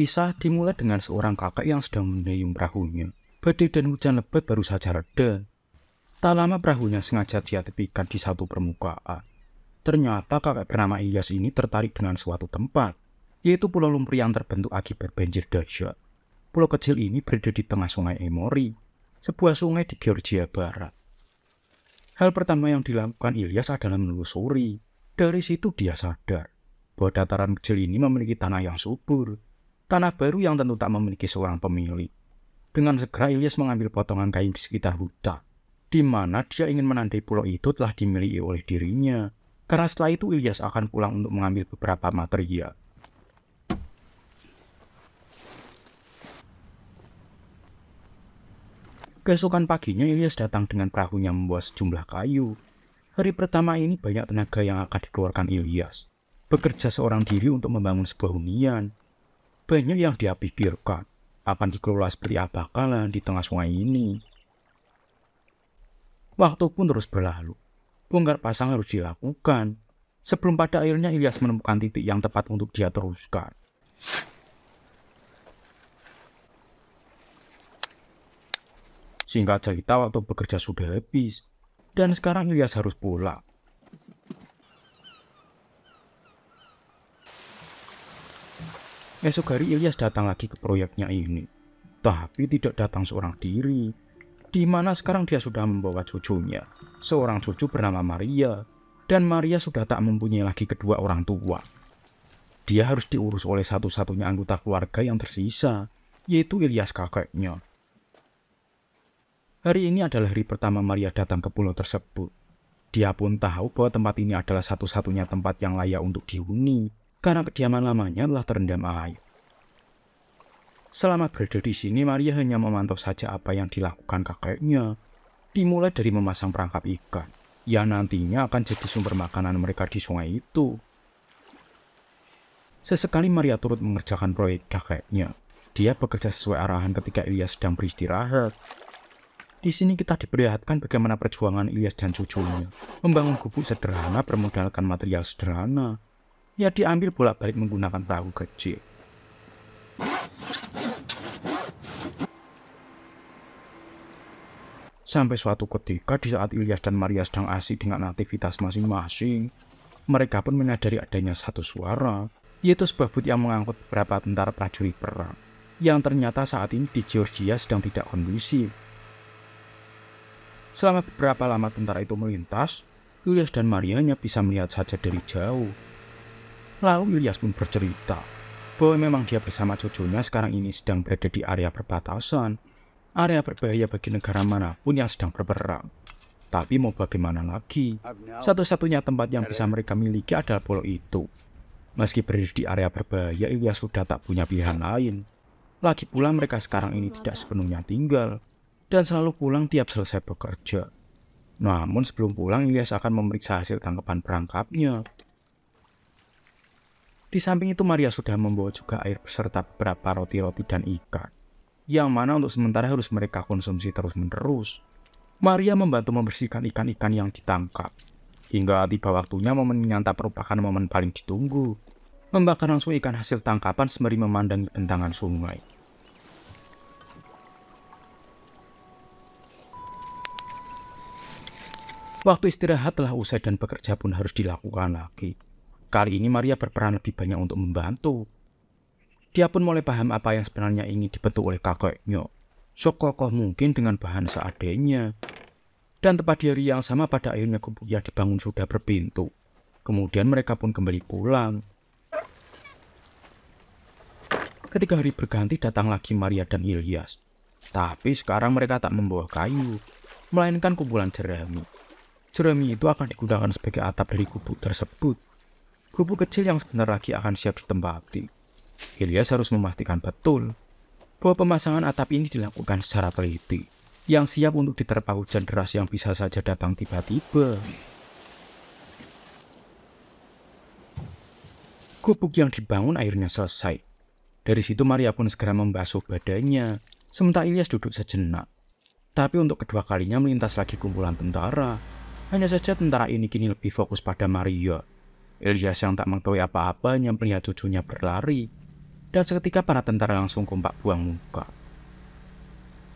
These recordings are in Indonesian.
Kisah dimulai dengan seorang kakak yang sedang mendayung perahunya. Badai dan hujan lebat baru saja reda. Tak lama perahunya sengaja dia tepikan di satu permukaan. Ternyata kakak bernama Ilyas ini tertarik dengan suatu tempat, yaitu pulau lumpur yang terbentuk akibat banjir dahsyat. Pulau kecil ini berada di tengah sungai Emory, sebuah sungai di Georgia Barat. Hal pertama yang dilakukan Ilyas adalah menelusuri. Dari situ dia sadar bahwa dataran kecil ini memiliki tanah yang subur, Tanah baru yang tentu tak memiliki seorang pemilik. Dengan segera Ilyas mengambil potongan kayu di sekitar hutan, di mana dia ingin menandai pulau itu telah dimiliki oleh dirinya. Karena setelah itu Ilyas akan pulang untuk mengambil beberapa material. Keesokan paginya Ilyas datang dengan perahunya membawa sejumlah kayu. Hari pertama ini banyak tenaga yang akan dikeluarkan Ilyas. Bekerja seorang diri untuk membangun sebuah hunian banyak yang dia pikirkan akan dikelola seperti apa kalian di tengah sungai ini. Waktu pun terus berlalu. Bongkar pasang harus dilakukan sebelum pada akhirnya Ilyas menemukan titik yang tepat untuk dia teruskan. Singkat cerita waktu bekerja sudah habis dan sekarang Ilyas harus pulang. Esok hari Ilyas datang lagi ke proyeknya ini. Tapi tidak datang seorang diri. Di mana sekarang dia sudah membawa cucunya, seorang cucu bernama Maria. Dan Maria sudah tak mempunyai lagi kedua orang tua. Dia harus diurus oleh satu-satunya anggota keluarga yang tersisa, yaitu Ilyas kakeknya. Hari ini adalah hari pertama Maria datang ke pulau tersebut. Dia pun tahu bahwa tempat ini adalah satu-satunya tempat yang layak untuk dihuni karena kediaman lamanya telah terendam air. Selama berada di sini, Maria hanya memantau saja apa yang dilakukan kakeknya, dimulai dari memasang perangkap ikan, yang nantinya akan jadi sumber makanan mereka di sungai itu. Sesekali Maria turut mengerjakan proyek kakeknya. Dia bekerja sesuai arahan ketika Ilyas sedang beristirahat. Di sini kita diperlihatkan bagaimana perjuangan Ilyas dan cucunya membangun gubuk sederhana bermodalkan material sederhana ya diambil bolak-balik menggunakan perahu kecil. Sampai suatu ketika di saat Ilyas dan Maria sedang asik dengan aktivitas masing-masing, mereka pun menyadari adanya satu suara, yaitu sebuah but yang mengangkut beberapa tentara prajurit perang, yang ternyata saat ini di Georgia sedang tidak kondusif. Selama beberapa lama tentara itu melintas, Ilyas dan Marianya bisa melihat saja dari jauh Lalu Ilyas pun bercerita bahwa memang dia bersama cucunya sekarang ini sedang berada di area perbatasan, area berbahaya bagi negara manapun yang sedang berperang. Tapi mau bagaimana lagi, satu-satunya tempat yang bisa mereka miliki adalah pulau itu. Meski berada di area berbahaya, Ilyas sudah tak punya pilihan lain. Lagi pula mereka sekarang ini tidak sepenuhnya tinggal, dan selalu pulang tiap selesai bekerja. Namun sebelum pulang, Ilyas akan memeriksa hasil tangkapan perangkapnya di samping itu Maria sudah membawa juga air beserta beberapa roti-roti dan ikan, yang mana untuk sementara harus mereka konsumsi terus-menerus. Maria membantu membersihkan ikan-ikan yang ditangkap, hingga tiba waktunya momen menyantap merupakan momen paling ditunggu. Membakar langsung ikan hasil tangkapan sembari memandang bentangan sungai. Waktu istirahat telah usai dan pekerja pun harus dilakukan lagi. Kali ini Maria berperan lebih banyak untuk membantu. Dia pun mulai paham apa yang sebenarnya ingin dibentuk oleh kakeknya. Sokokoh mungkin dengan bahan seadanya. Dan tempat di hari yang sama pada akhirnya gubuk yang dibangun sudah berpintu. Kemudian mereka pun kembali pulang. Ketika hari berganti datang lagi Maria dan Ilyas. Tapi sekarang mereka tak membawa kayu, melainkan kumpulan jerami. Jerami itu akan digunakan sebagai atap dari kubu tersebut kubu kecil yang sebentar lagi akan siap ditempati. Ilyas harus memastikan betul bahwa pemasangan atap ini dilakukan secara teliti, yang siap untuk diterpa hujan deras yang bisa saja datang tiba-tiba. Gubuk yang dibangun akhirnya selesai. Dari situ Maria pun segera membasuh badannya, sementara Ilyas duduk sejenak. Tapi untuk kedua kalinya melintas lagi kumpulan tentara. Hanya saja tentara ini kini lebih fokus pada Maria Ilyas yang tak mengetahui apa-apanya melihat cucunya berlari, dan seketika para tentara langsung kompak buang muka.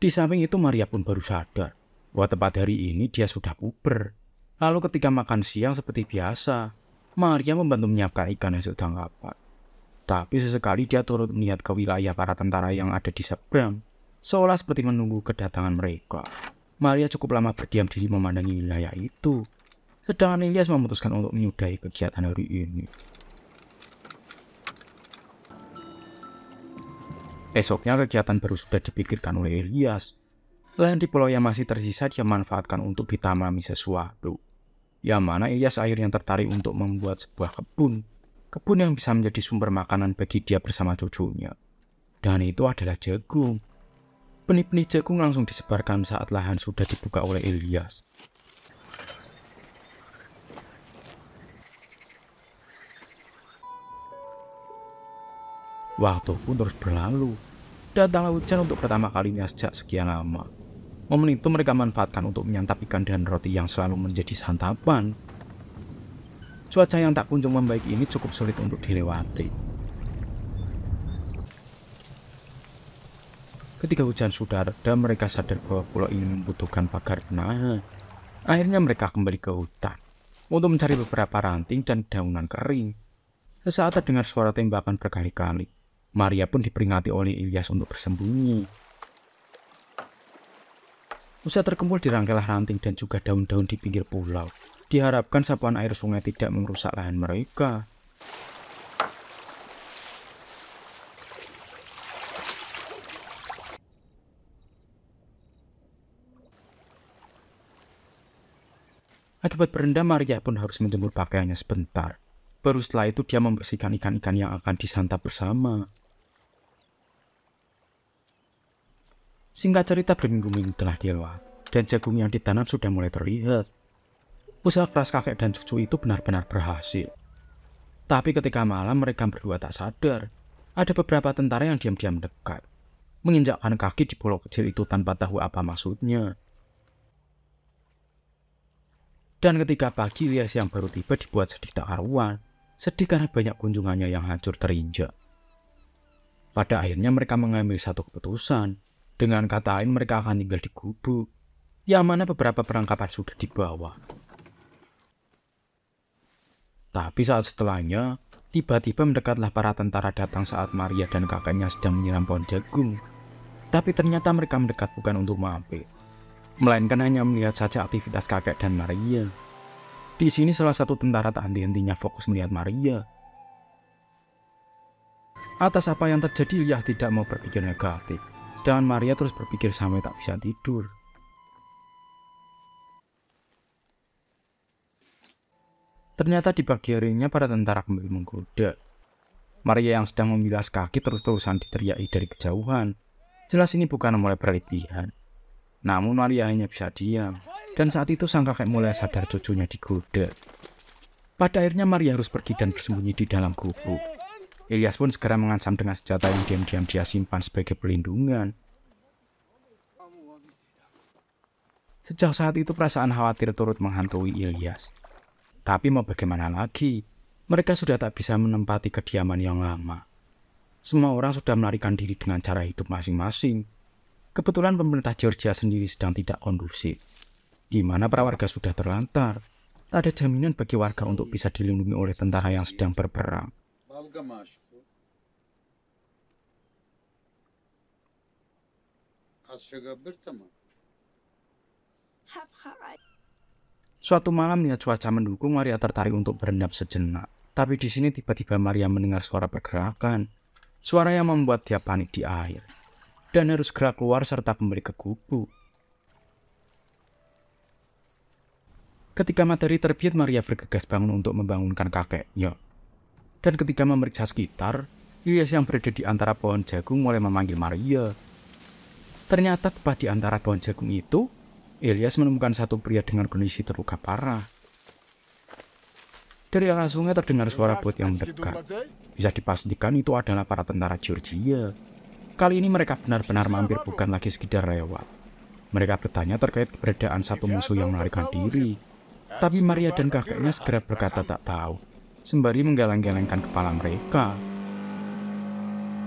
Di samping itu Maria pun baru sadar bahwa tepat hari ini dia sudah puber. Lalu ketika makan siang seperti biasa, Maria membantu menyiapkan ikan yang sedang lapar. Tapi sesekali dia turut melihat ke wilayah para tentara yang ada di seberang, seolah seperti menunggu kedatangan mereka. Maria cukup lama berdiam diri memandangi wilayah itu, Sedangkan Ilyas memutuskan untuk menyudahi kegiatan hari ini. Esoknya kegiatan baru sudah dipikirkan oleh Ilyas. Lahan di pulau yang masih tersisa dia manfaatkan untuk ditamami sesuatu. Yang mana Ilyas akhirnya tertarik untuk membuat sebuah kebun. Kebun yang bisa menjadi sumber makanan bagi dia bersama cucunya. Dan itu adalah jagung. Benih-benih jagung langsung disebarkan saat lahan sudah dibuka oleh Ilyas. Waktu pun terus berlalu. Datanglah hujan untuk pertama kalinya sejak sekian lama. Momen itu mereka manfaatkan untuk menyantap ikan dan roti yang selalu menjadi santapan. Cuaca yang tak kunjung membaik ini cukup sulit untuk dilewati. Ketika hujan sudah reda, mereka sadar bahwa pulau ini membutuhkan pagar penahan. Akhirnya mereka kembali ke hutan untuk mencari beberapa ranting dan daunan kering. Sesaat terdengar suara tembakan berkali-kali. Maria pun diperingati oleh Ilyas untuk bersembunyi. Usia terkumpul di rangkailah ranting dan juga daun-daun di pinggir pulau. Diharapkan sapuan air sungai tidak merusak lahan mereka. Akibat berendam, Maria pun harus menjemur pakaiannya sebentar. Baru setelah itu dia membersihkan ikan-ikan yang akan disantap bersama. Singkat cerita berminggu-minggu telah dilewat, dan jagung yang ditanam sudah mulai terlihat. Usaha keras kakek dan cucu itu benar-benar berhasil. Tapi ketika malam mereka berdua tak sadar, ada beberapa tentara yang diam-diam dekat, menginjakkan kaki di pulau kecil itu tanpa tahu apa maksudnya. Dan ketika pagi, Lias yang baru tiba dibuat sedih tak karuan sedih karena banyak kunjungannya yang hancur terinjak. Pada akhirnya mereka mengambil satu keputusan. Dengan kata lain mereka akan tinggal di gubuk, yang mana beberapa perangkapan sudah dibawa. Tapi saat setelahnya, tiba-tiba mendekatlah para tentara datang saat Maria dan kakaknya sedang menyiram pohon jagung. Tapi ternyata mereka mendekat bukan untuk mampir, melainkan hanya melihat saja aktivitas kakek dan Maria. Di sini salah satu tentara tak henti-hentinya fokus melihat Maria. Atas apa yang terjadi, Liah tidak mau berpikir negatif. Sedangkan Maria terus berpikir sampai tak bisa tidur. Ternyata di pagi harinya para tentara kembali menggoda. Maria yang sedang memilas kaki terus-terusan diteriaki dari kejauhan. Jelas ini bukan mulai berlebihan. Namun Maria hanya bisa diam. Dan saat itu sang kakek mulai sadar cucunya digoda. Pada akhirnya Maria harus pergi dan bersembunyi di dalam gubuk. Ilyas pun segera mengancam dengan senjata yang diam-diam dia simpan sebagai perlindungan. Sejak saat itu perasaan khawatir turut menghantui Ilyas. Tapi mau bagaimana lagi, mereka sudah tak bisa menempati kediaman yang lama. Semua orang sudah melarikan diri dengan cara hidup masing-masing. Kebetulan pemerintah Georgia sendiri sedang tidak kondusif di mana para warga sudah terlantar. Tak ada jaminan bagi warga untuk bisa dilindungi oleh tentara yang sedang berperang. Suatu malam niat cuaca mendukung Maria tertarik untuk berendam sejenak. Tapi di sini tiba-tiba Maria mendengar suara pergerakan. Suara yang membuat dia panik di air. Dan harus gerak keluar serta kembali ke kubu. Ketika materi terbit, Maria bergegas bangun untuk membangunkan kakeknya. Dan ketika memeriksa sekitar, Ilyas yang berada di antara pohon jagung mulai memanggil Maria. Ternyata tepat di antara pohon jagung itu, Ilyas menemukan satu pria dengan kondisi terluka parah. Dari arah sungai terdengar suara bot yang mendekat. Bisa dipastikan itu adalah para tentara Georgia. Kali ini mereka benar-benar mampir bukan lagi sekedar lewat. Mereka bertanya terkait keberadaan satu musuh yang melarikan diri. Tapi Maria dan kakeknya segera berkata tak tahu, sembari menggeleng-gelengkan kepala mereka.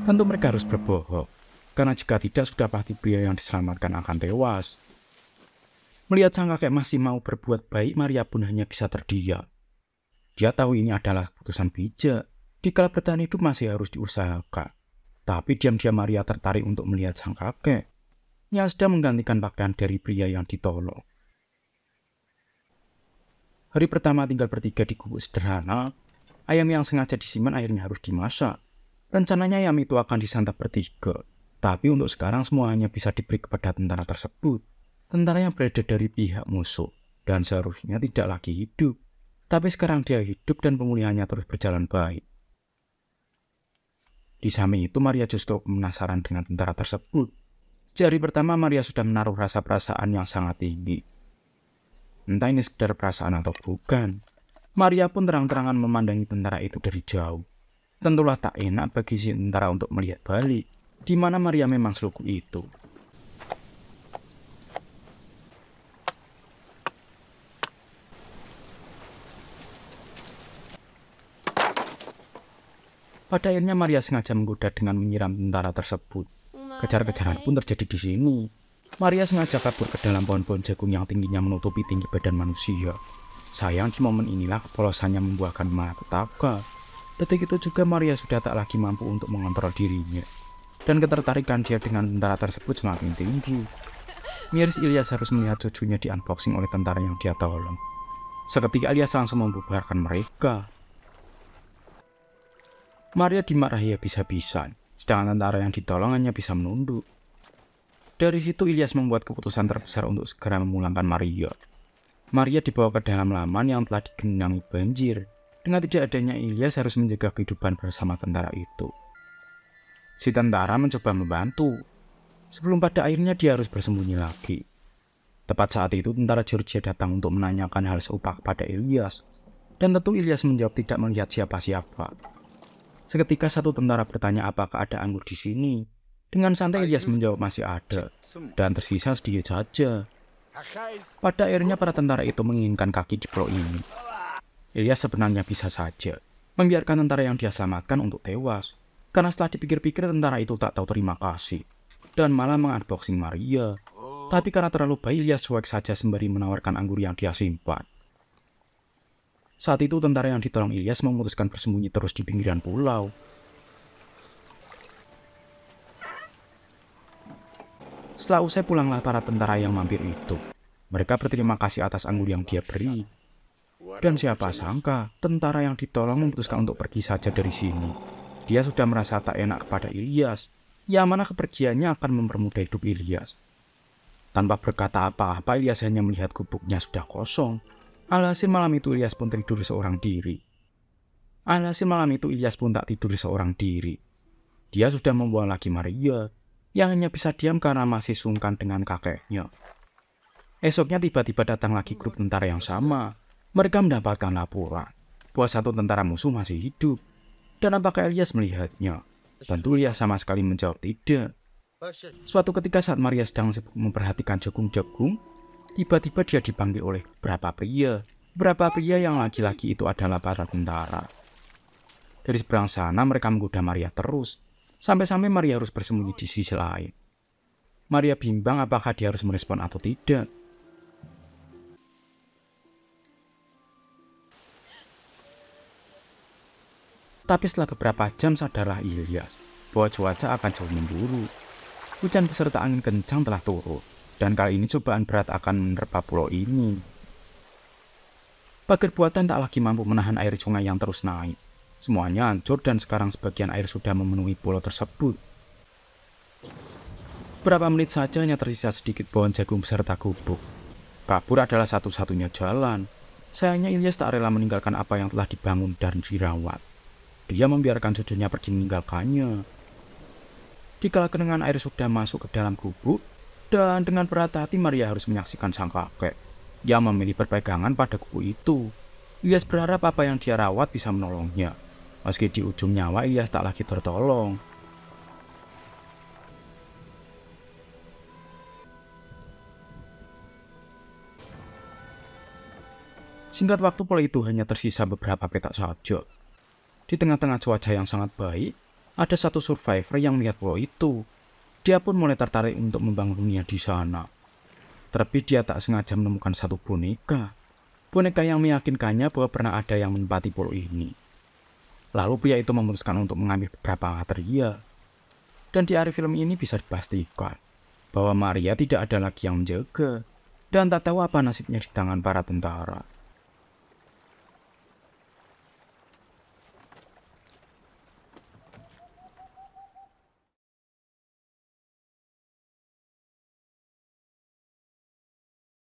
Tentu mereka harus berbohong, karena jika tidak sudah pasti pria yang diselamatkan akan tewas. Melihat sang kakek masih mau berbuat baik, Maria pun hanya bisa terdiam. Dia tahu ini adalah keputusan bijak, dikala bertahan hidup masih harus diusahakan. Tapi diam-diam Maria tertarik untuk melihat sang kakek yang sedang menggantikan pakaian dari pria yang ditolong. Hari pertama tinggal bertiga di gubuk sederhana, ayam yang sengaja disimpan akhirnya harus dimasak. Rencananya ayam itu akan disantap bertiga, tapi untuk sekarang semuanya bisa diberi kepada tentara tersebut. Tentara yang berada dari pihak musuh, dan seharusnya tidak lagi hidup. Tapi sekarang dia hidup dan pemulihannya terus berjalan baik. Di samping itu, Maria justru penasaran dengan tentara tersebut. Jari pertama, Maria sudah menaruh rasa perasaan yang sangat tinggi Entah ini sekedar perasaan atau bukan, Maria pun terang-terangan memandangi tentara itu dari jauh. Tentulah tak enak bagi si tentara untuk melihat balik, di mana Maria memang seluku itu. Pada akhirnya Maria sengaja menggoda dengan menyiram tentara tersebut. Kejar-kejaran pun terjadi di sini, Maria sengaja kabur ke dalam pohon-pohon jagung yang tingginya menutupi tinggi badan manusia. Sayang di momen inilah kepolosannya membuahkan malapetaka. Detik itu juga Maria sudah tak lagi mampu untuk mengontrol dirinya. Dan ketertarikan dia dengan tentara tersebut semakin tinggi. Miris Ilyas harus melihat cucunya di unboxing oleh tentara yang dia tolong. Seketika Ilyas langsung membubarkan mereka. Maria dimarahi habis-habisan, sedangkan tentara yang ditolongannya bisa menunduk. Dari situ Ilyas membuat keputusan terbesar untuk segera memulangkan Mario. Maria dibawa ke dalam laman yang telah digenangi banjir. Dengan tidak adanya Ilyas harus menjaga kehidupan bersama tentara itu. Si tentara mencoba membantu. Sebelum pada akhirnya dia harus bersembunyi lagi. Tepat saat itu tentara Georgia datang untuk menanyakan hal serupa pada Ilyas. Dan tentu Ilyas menjawab tidak melihat siapa-siapa. Seketika satu tentara bertanya apakah ada anggur di sini, dengan santai Ilyas menjawab masih ada, dan tersisa sedikit saja. Pada akhirnya para tentara itu menginginkan kaki di pro ini. Ilyas sebenarnya bisa saja membiarkan tentara yang dia selamatkan untuk tewas, karena setelah dipikir-pikir tentara itu tak tahu terima kasih, dan malah mengunboxing Maria. Tapi karena terlalu baik, Ilyas cuek saja sembari menawarkan anggur yang dia simpan. Saat itu tentara yang ditolong Ilyas memutuskan bersembunyi terus di pinggiran pulau, Setelah usai pulanglah para tentara yang mampir itu. Mereka berterima kasih atas anggur yang dia beri. Dan siapa sangka, tentara yang ditolong memutuskan untuk pergi saja dari sini. Dia sudah merasa tak enak kepada Ilyas, yang mana kepergiannya akan mempermudah hidup Ilyas. Tanpa berkata apa-apa, Ilyas hanya melihat gubuknya sudah kosong. Alhasil malam itu Ilyas pun tidur seorang diri. Alhasil malam itu Ilyas pun tak tidur seorang diri. Dia sudah membuang lagi Maria, yang hanya bisa diam karena masih sungkan dengan kakeknya. Esoknya tiba-tiba datang lagi grup tentara yang sama. Mereka mendapatkan laporan bahwa satu tentara musuh masih hidup. Dan apakah Elias melihatnya? Tentu ia sama sekali menjawab tidak. Suatu ketika saat Maria sedang memperhatikan jagung-jagung, tiba-tiba dia dipanggil oleh beberapa pria. Berapa pria yang lagi-lagi itu adalah para tentara. Dari seberang sana mereka menggoda Maria terus, Sampai-sampai Maria harus bersembunyi di sisi lain. Maria bimbang apakah dia harus merespon atau tidak. Tapi setelah beberapa jam sadarlah Ilyas bahwa cuaca akan jauh memburuk. Hujan beserta angin kencang telah turun dan kali ini cobaan berat akan menerpa pulau ini. Pagar buatan tak lagi mampu menahan air sungai yang terus naik. Semuanya hancur dan sekarang sebagian air sudah memenuhi pulau tersebut. Berapa menit saja hanya tersisa sedikit pohon jagung beserta gubuk. Kabur adalah satu-satunya jalan. Sayangnya Ilyas tak rela meninggalkan apa yang telah dibangun dan dirawat. Dia membiarkan cucunya pergi meninggalkannya. Dikala kenangan air sudah masuk ke dalam gubuk, dan dengan berat hati Maria harus menyaksikan sang kakek yang memilih berpegangan pada kuku itu. Ilyas berharap apa yang dia rawat bisa menolongnya. Meski di ujung nyawa ia tak lagi tertolong. Singkat waktu pola itu hanya tersisa beberapa petak saja. Di tengah-tengah cuaca yang sangat baik, ada satu survivor yang melihat pulau itu. Dia pun mulai tertarik untuk membangun dunia di sana. Terlebih dia tak sengaja menemukan satu boneka. Boneka yang meyakinkannya bahwa pernah ada yang menempati pulau ini. Lalu pria itu memutuskan untuk mengambil beberapa material. Dan di akhir film ini bisa dipastikan bahwa Maria tidak ada lagi yang menjaga dan tak tahu apa nasibnya di tangan para tentara.